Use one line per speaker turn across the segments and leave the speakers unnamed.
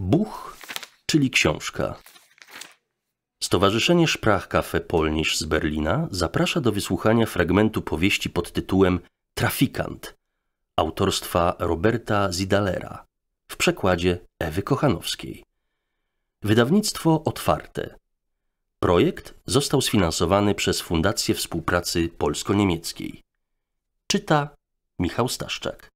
Buch, czyli książka. Stowarzyszenie Sprachkafe Polnisch z Berlina zaprasza do wysłuchania fragmentu powieści pod tytułem Trafikant autorstwa Roberta Zidalera w przekładzie Ewy Kochanowskiej. Wydawnictwo otwarte. Projekt został sfinansowany przez Fundację Współpracy Polsko-Niemieckiej. Czyta Michał Staszczak.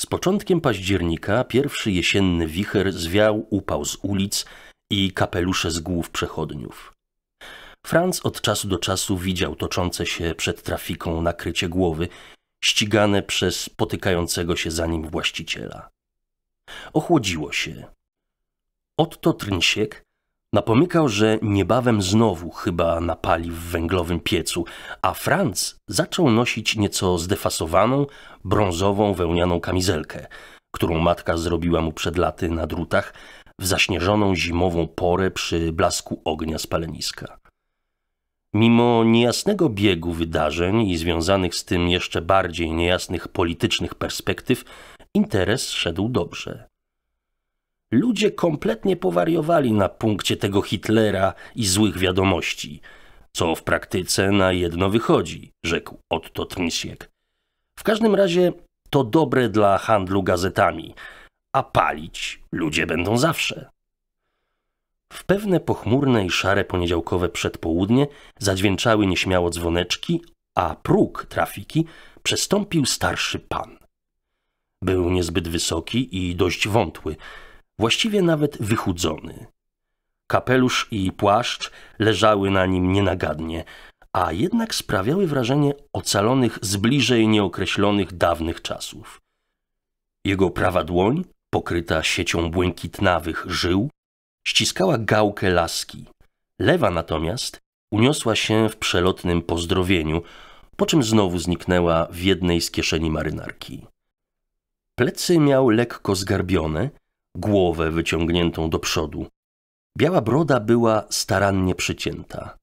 Z początkiem października pierwszy jesienny wicher zwiał upał z ulic i kapelusze z głów przechodniów. Franz od czasu do czasu widział toczące się przed trafiką nakrycie głowy, ścigane przez potykającego się za nim właściciela. Ochłodziło się. Otto trnsiek? Napomykał, że niebawem znowu chyba napali w węglowym piecu, a Franz zaczął nosić nieco zdefasowaną, brązową, wełnianą kamizelkę, którą matka zrobiła mu przed laty na drutach w zaśnieżoną zimową porę przy blasku ognia spaleniska. Mimo niejasnego biegu wydarzeń i związanych z tym jeszcze bardziej niejasnych politycznych perspektyw, interes szedł dobrze. Ludzie kompletnie powariowali na punkcie tego Hitlera i złych wiadomości, co w praktyce na jedno wychodzi, rzekł Otto Tmisiek. W każdym razie to dobre dla handlu gazetami, a palić ludzie będą zawsze. W pewne pochmurne i szare poniedziałkowe przedpołudnie zadźwięczały nieśmiało dzwoneczki, a próg trafiki przestąpił starszy pan. Był niezbyt wysoki i dość wątły, właściwie nawet wychudzony. Kapelusz i płaszcz leżały na nim nienagadnie, a jednak sprawiały wrażenie ocalonych z bliżej nieokreślonych dawnych czasów. Jego prawa dłoń, pokryta siecią błękitnawych żył, ściskała gałkę laski. Lewa natomiast uniosła się w przelotnym pozdrowieniu, po czym znowu zniknęła w jednej z kieszeni marynarki. Plecy miał lekko zgarbione – głowę wyciągniętą do przodu. Biała broda była starannie przycięta.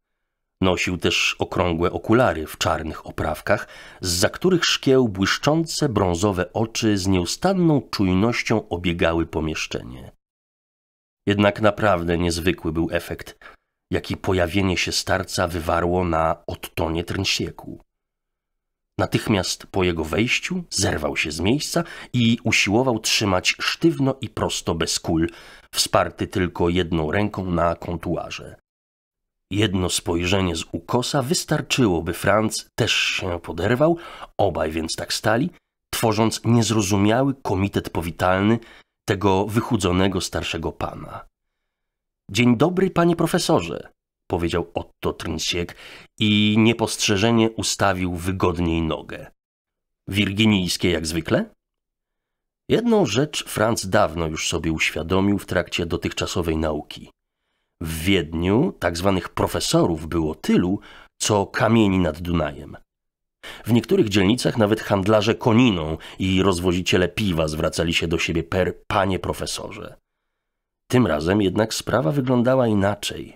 Nosił też okrągłe okulary w czarnych oprawkach, z których szkieł błyszczące brązowe oczy z nieustanną czujnością obiegały pomieszczenie. Jednak naprawdę niezwykły był efekt, jaki pojawienie się starca wywarło na odtonie Tręsieku. Natychmiast po jego wejściu zerwał się z miejsca i usiłował trzymać sztywno i prosto bez kul, wsparty tylko jedną ręką na kontuarze. Jedno spojrzenie z ukosa wystarczyło, by Franz też się poderwał, obaj więc tak stali, tworząc niezrozumiały komitet powitalny tego wychudzonego starszego pana. Dzień dobry, panie profesorze, powiedział Otto Trnsiek i niepostrzeżenie ustawił wygodniej nogę. Wirginijskie jak zwykle? Jedną rzecz Franz dawno już sobie uświadomił w trakcie dotychczasowej nauki. W Wiedniu tak zwanych profesorów było tylu, co kamieni nad Dunajem. W niektórych dzielnicach nawet handlarze koniną i rozwoziciele piwa zwracali się do siebie per panie profesorze. Tym razem jednak sprawa wyglądała inaczej.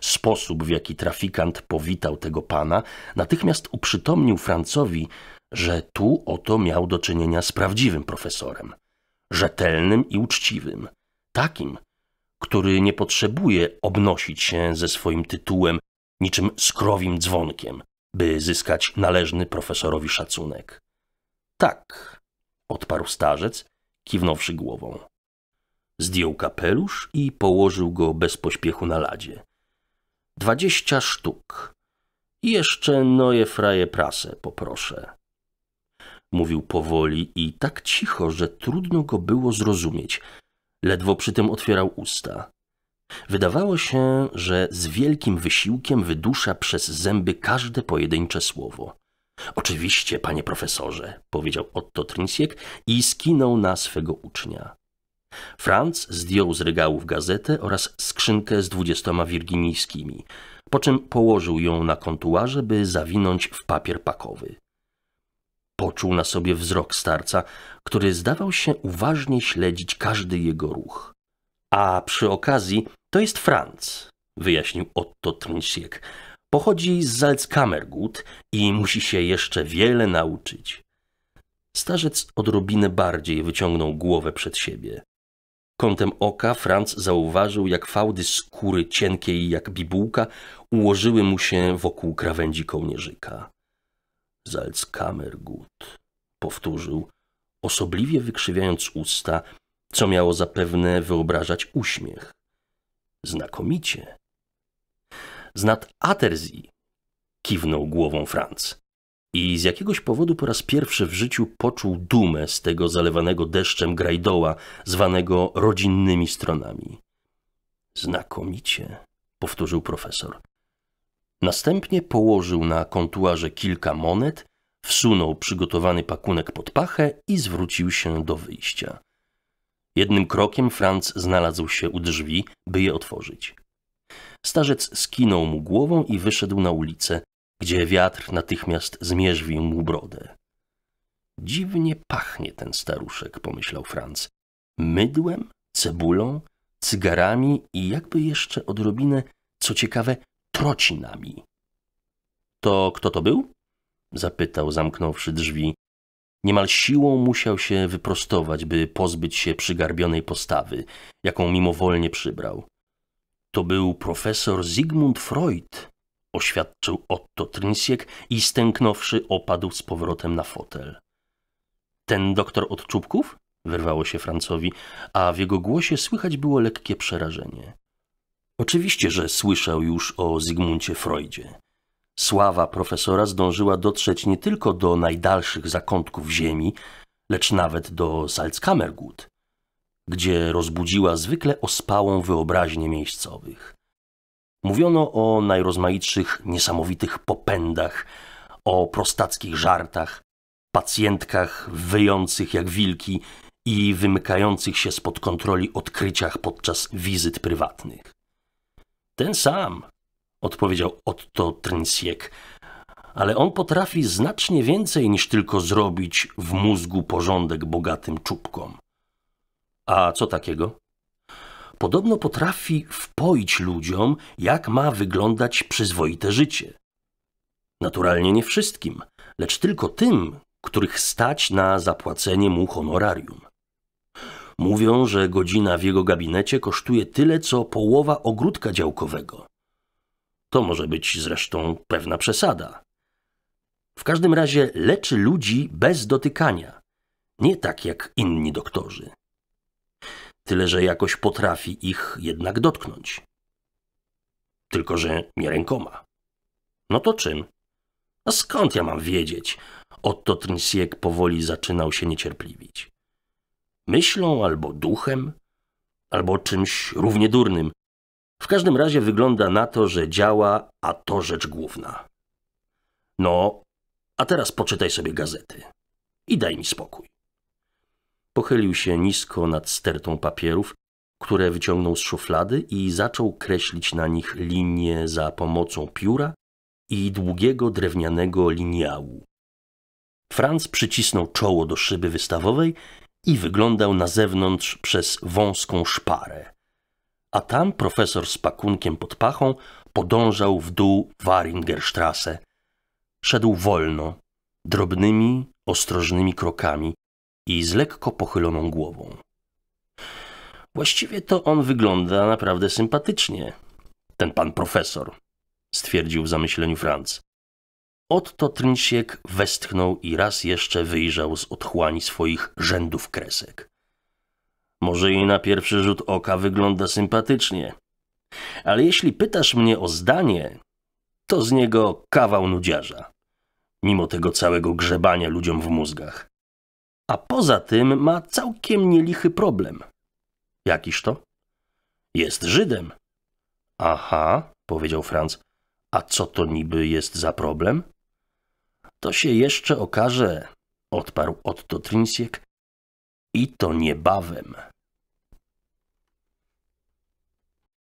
Sposób, w jaki trafikant powitał tego pana, natychmiast uprzytomnił Francowi, że tu oto miał do czynienia z prawdziwym profesorem, rzetelnym i uczciwym, takim, który nie potrzebuje obnosić się ze swoim tytułem niczym skrowim dzwonkiem, by zyskać należny profesorowi szacunek. Tak, odparł starzec, kiwnąwszy głową. Zdjął kapelusz i położył go bez pośpiechu na ladzie. Dwadzieścia sztuk. I jeszcze noje fraje prasę poproszę. Mówił powoli i tak cicho, że trudno go było zrozumieć. Ledwo przy tym otwierał usta. Wydawało się, że z wielkim wysiłkiem wydusza przez zęby każde pojedyncze słowo. Oczywiście, panie profesorze, powiedział Otto Trinsiek i skinął na swego ucznia. Franz zdjął z regałów gazetę oraz skrzynkę z dwudziestoma wirginijskimi, po czym położył ją na kontuarze, by zawinąć w papier pakowy. Poczuł na sobie wzrok starca, który zdawał się uważnie śledzić każdy jego ruch. A przy okazji to jest Franz, wyjaśnił Otto Trynsiek. Pochodzi z Salzkammergut i musi się jeszcze wiele nauczyć. Starzec odrobinę bardziej wyciągnął głowę przed siebie. Kątem oka Franz zauważył, jak fałdy skóry cienkiej jak bibułka ułożyły mu się wokół krawędzi kołnierzyka. Salzkammergut, powtórzył, osobliwie wykrzywiając usta, co miało zapewne wyobrażać uśmiech. Znakomicie. Znad Atersee, kiwnął głową Franz i z jakiegoś powodu po raz pierwszy w życiu poczuł dumę z tego zalewanego deszczem grajdoła, zwanego rodzinnymi stronami. Znakomicie, powtórzył profesor. Następnie położył na kontuarze kilka monet, wsunął przygotowany pakunek pod pachę i zwrócił się do wyjścia. Jednym krokiem Franz znalazł się u drzwi, by je otworzyć. Starzec skinął mu głową i wyszedł na ulicę, gdzie wiatr natychmiast zmierzwił mu brodę. Dziwnie pachnie ten staruszek, pomyślał Franz. Mydłem, cebulą, cygarami i jakby jeszcze odrobinę, co ciekawe, trocinami. To kto to był? zapytał, zamknąwszy drzwi. Niemal siłą musiał się wyprostować, by pozbyć się przygarbionej postawy, jaką mimowolnie przybrał. To był profesor Sigmund Freud, oświadczył Otto Trinsiek i stęknąwszy opadł z powrotem na fotel. Ten doktor od czubków? wyrwało się Francowi, a w jego głosie słychać było lekkie przerażenie. Oczywiście, że słyszał już o Zygmuncie Freudzie. Sława profesora zdążyła dotrzeć nie tylko do najdalszych zakątków ziemi, lecz nawet do Salzkammergut, gdzie rozbudziła zwykle ospałą wyobraźnię miejscowych. Mówiono o najrozmaitszych niesamowitych popędach, o prostackich żartach, pacjentkach wyjących jak wilki i wymykających się spod kontroli odkryciach podczas wizyt prywatnych. Ten sam, odpowiedział Otto Trinsiek, ale on potrafi znacznie więcej niż tylko zrobić w mózgu porządek bogatym czubkom. A co takiego? Podobno potrafi wpoić ludziom, jak ma wyglądać przyzwoite życie. Naturalnie nie wszystkim, lecz tylko tym, których stać na zapłacenie mu honorarium. Mówią, że godzina w jego gabinecie kosztuje tyle, co połowa ogródka działkowego. To może być zresztą pewna przesada. W każdym razie leczy ludzi bez dotykania, nie tak jak inni doktorzy tyle że jakoś potrafi ich jednak dotknąć. Tylko, że nie rękoma. No to czym? A no skąd ja mam wiedzieć? Otto Trinsiek powoli zaczynał się niecierpliwić. Myślą albo duchem, albo czymś równie durnym. W każdym razie wygląda na to, że działa, a to rzecz główna. No, a teraz poczytaj sobie gazety i daj mi spokój. Pochylił się nisko nad stertą papierów, które wyciągnął z szuflady i zaczął kreślić na nich linie za pomocą pióra i długiego drewnianego liniału. Franz przycisnął czoło do szyby wystawowej i wyglądał na zewnątrz przez wąską szparę. A tam profesor z pakunkiem pod pachą podążał w dół Waringerstrasse. Szedł wolno, drobnymi, ostrożnymi krokami, i z lekko pochyloną głową. Właściwie to on wygląda naprawdę sympatycznie, ten pan profesor, stwierdził w zamyśleniu Franc. Otto Trynsiek westchnął i raz jeszcze wyjrzał z otchłani swoich rzędów kresek. Może i na pierwszy rzut oka wygląda sympatycznie, ale jeśli pytasz mnie o zdanie, to z niego kawał nudziarza, mimo tego całego grzebania ludziom w mózgach. A poza tym ma całkiem nielichy problem. Jakiż to? Jest Żydem. Aha, powiedział Franz. A co to niby jest za problem? To się jeszcze okaże, odparł Otto Trinsiek. I to niebawem.